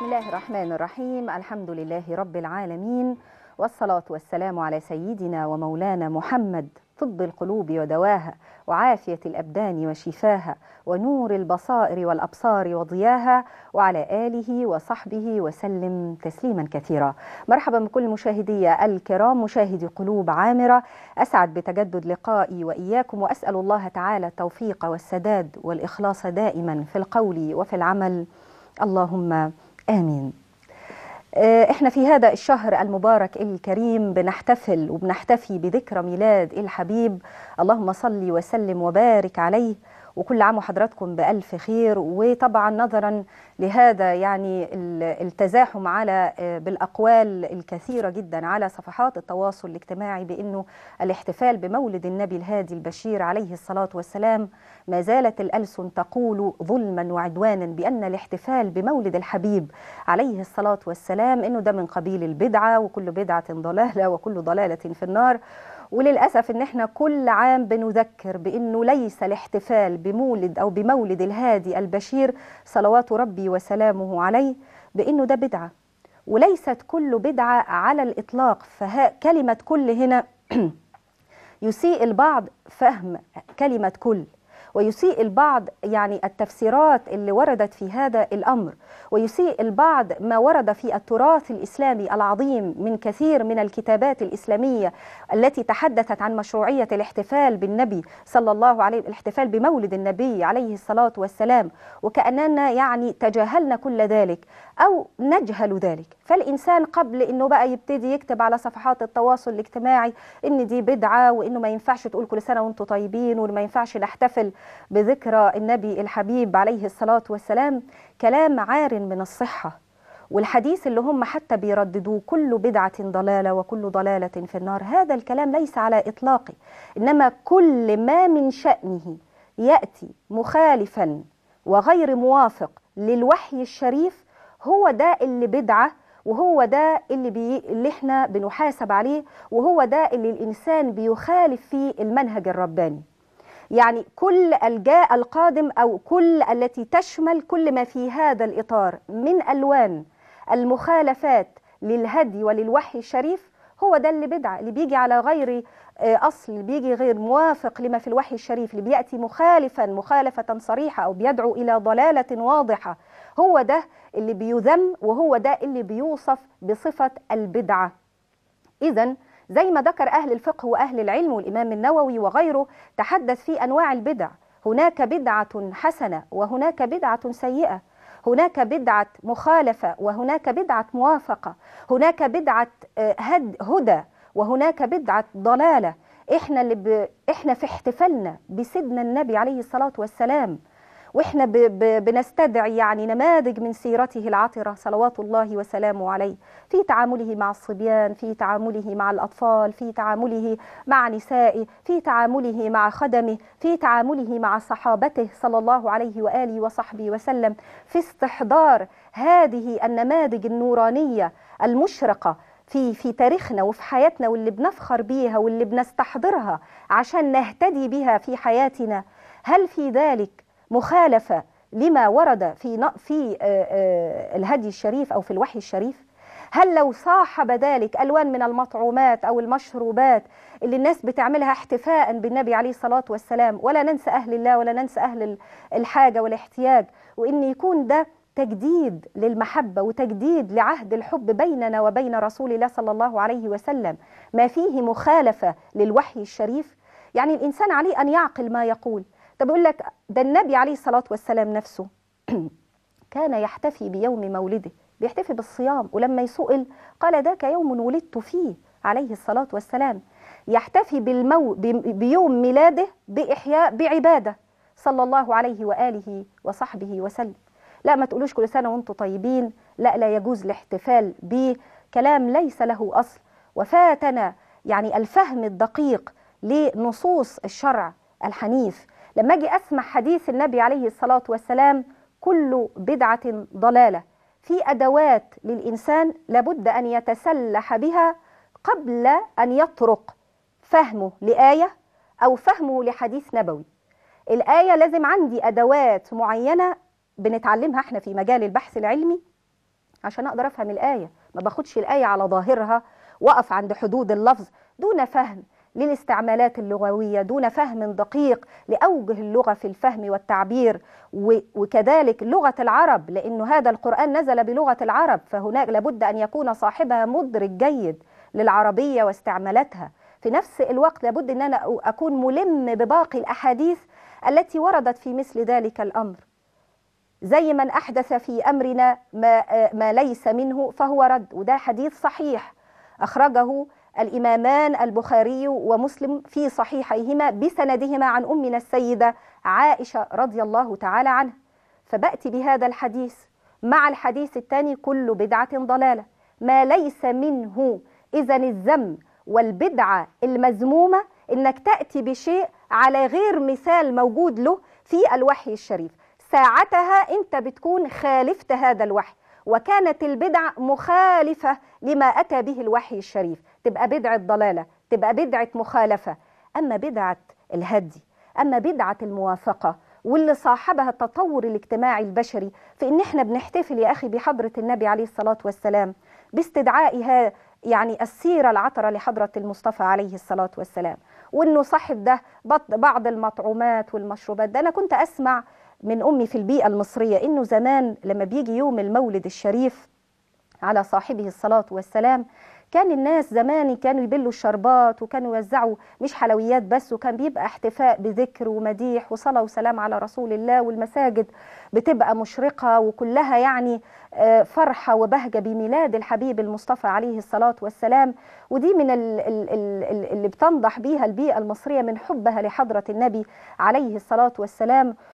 بسم الله الرحمن الرحيم الحمد لله رب العالمين والصلاة والسلام على سيدنا ومولانا محمد طب القلوب ودواها وعافية الأبدان وشفاها ونور البصائر والأبصار وضياها وعلى آله وصحبه وسلم تسليما كثيرا مرحبا بكل مشاهدي الكرام مشاهدي قلوب عامرة أسعد بتجدد لقائي وإياكم وأسأل الله تعالى التوفيق والسداد والإخلاص دائما في القول وفي العمل اللهم آمين آه، احنا في هذا الشهر المبارك الكريم بنحتفل وبنحتفي بذكرى ميلاد الحبيب اللهم صل وسلم وبارك عليه وكل عام وحضراتكم بألف خير وطبعا نظرا لهذا يعني التزاحم على آه، بالأقوال الكثيرة جدا على صفحات التواصل الاجتماعي بأنه الاحتفال بمولد النبي الهادي البشير عليه الصلاة والسلام ما زالت الألسن تقول ظلما وعدوانا بأن الاحتفال بمولد الحبيب عليه الصلاة والسلام أنه ده من قبيل البدعة وكل بدعة ضلالة وكل ضلالة في النار وللأسف إن إحنا كل عام بنذكر بإنه ليس الاحتفال بمولد أو بمولد الهادي البشير صلوات ربي وسلامه عليه بإنه ده بدعة وليست كل بدعة على الإطلاق فكلمة كل هنا يسيء البعض فهم كلمة كل ويسيء البعض يعني التفسيرات اللي وردت في هذا الأمر ويسيء البعض ما ورد في التراث الإسلامي العظيم من كثير من الكتابات الإسلامية التي تحدثت عن مشروعية الاحتفال بالنبي صلى الله عليه الاحتفال بمولد النبي عليه الصلاة والسلام وكأننا يعني تجاهلنا كل ذلك أو نجهل ذلك فالإنسان قبل أنه بقى يبتدي يكتب على صفحات التواصل الاجتماعي أن دي بدعة وأنه ما ينفعش تقول كل سنة وأنتم طيبين وما ينفعش نحتفل بذكرى النبي الحبيب عليه الصلاة والسلام كلام عار من الصحة والحديث اللي هم حتى بيرددوه كل بدعة ضلالة وكل ضلالة في النار هذا الكلام ليس على إطلاقه إنما كل ما من شأنه يأتي مخالفا وغير موافق للوحي الشريف هو ده اللي بدعة وهو ده اللي, بي... اللي احنا بنحاسب عليه وهو ده اللي الإنسان بيخالف فيه المنهج الرباني يعني كل الجاء القادم أو كل التي تشمل كل ما في هذا الإطار من ألوان المخالفات للهدي وللوحي الشريف هو ده اللي بدعة اللي بيجي على غير آه، أصل اللي بيجي غير موافق لما في الوحي الشريف اللي بيأتي مخالفا مخالفة صريحة أو بيدعو إلى ضلالة واضحة هو ده اللي بيذم وهو ده اللي بيوصف بصفة البدعة إذا زي ما ذكر أهل الفقه وأهل العلم والإمام النووي وغيره تحدث في أنواع البدع هناك بدعة حسنة وهناك بدعة سيئة هناك بدعة مخالفة وهناك بدعة موافقة هناك بدعة آه، هد هدى وهناك بدعة ضلالة احنا اللي ب... احنا في احتفالنا بسيدنا النبي عليه الصلاة والسلام واحنا ب ب بنستدعي يعني نماذج من سيرته العطره صلوات الله وسلامه عليه في تعامله مع الصبيان في تعامله مع الاطفال في تعامله مع نسائه في تعامله مع خدمه في تعامله مع صحابته صلى الله عليه واله وصحبه وسلم في استحضار هذه النماذج النورانيه المشرقه في في تاريخنا وفي حياتنا واللي بنفخر بيها واللي بنستحضرها عشان نهتدي بها في حياتنا هل في ذلك مخالفة لما ورد في في آه، آه، الهدي الشريف أو في الوحي الشريف هل لو صاحب ذلك ألوان من المطعومات أو المشروبات اللي الناس بتعملها احتفاء بالنبي عليه الصلاة والسلام ولا ننسى أهل الله ولا ننسى أهل الحاجة والاحتياج وإن يكون ده تجديد للمحبة وتجديد لعهد الحب بيننا وبين رسول الله صلى الله عليه وسلم ما فيه مخالفة للوحي الشريف يعني الإنسان عليه أن يعقل ما يقول طب بيقول لك ده النبي عليه الصلاة والسلام نفسه كان يحتفي بيوم مولده بيحتفي بالصيام ولما يسئل قال ذاك يوم ولدت فيه عليه الصلاة والسلام يحتفي بالمو بيوم ميلاده بإحياء بعبادة صلى الله عليه وآله وصحبه وسلم لا ما تقولوش كل سنة وانتم طيبين لا لا يجوز الاحتفال بكلام كلام ليس له أصل وفاتنا يعني الفهم الدقيق لنصوص الشرع الحنيف لما أجي أسمع حديث النبي عليه الصلاة والسلام كل بدعة ضلالة في أدوات للإنسان لابد أن يتسلح بها قبل أن يطرق فهمه لآية أو فهمه لحديث نبوي الآية لازم عندي أدوات معينة بنتعلمها احنا في مجال البحث العلمي عشان أقدر أفهم الآية ما باخدش الآية على ظاهرها وقف عند حدود اللفظ دون فهم للاستعمالات اللغوية دون فهم دقيق لأوجه اللغة في الفهم والتعبير وكذلك لغة العرب لأن هذا القرآن نزل بلغة العرب فهناك لابد أن يكون صاحبها مدرك جيد للعربية واستعمالاتها في نفس الوقت لابد أن أنا أكون ملم بباقي الأحاديث التي وردت في مثل ذلك الأمر زي من أحدث في أمرنا ما, ما ليس منه فهو رد وده حديث صحيح أخرجه الإمامان البخاري ومسلم في صحيحيهما بسندهما عن أمنا السيدة عائشة رضي الله تعالى عنها فبأتي بهذا الحديث مع الحديث الثاني كل بدعة ضلالة ما ليس منه إذا الذم والبدعة المذمومة إنك تأتي بشيء على غير مثال موجود له في الوحي الشريف ساعتها أنت بتكون خالفت هذا الوحي وكانت البدع مخالفة لما أتى به الوحي الشريف تبقى بدعة ضلالة تبقى بدعة مخالفة أما بدعة الهدي أما بدعة الموافقة واللي صاحبها التطور الاجتماعي البشري في ان احنا بنحتفل يا اخي بحضره النبي عليه الصلاه والسلام باستدعائها يعني السيره العطره لحضره المصطفى عليه الصلاه والسلام وانه صاحب ده بعض المطعومات والمشروبات ده انا كنت اسمع من أمي في البيئة المصرية إنه زمان لما بيجي يوم المولد الشريف على صاحبه الصلاة والسلام كان الناس زمان كانوا يبلوا الشربات وكانوا يوزعوا مش حلويات بس وكان بيبقى احتفاء بذكر ومديح وصلاة وسلام على رسول الله والمساجد بتبقى مشرقة وكلها يعني آه، فرحة وبهجة بميلاد الحبيب المصطفى عليه الصلاة والسلام ودي من اللي بتنضح بيها البيئة المصرية من حبها لحضرة النبي عليه الصلاة والسلام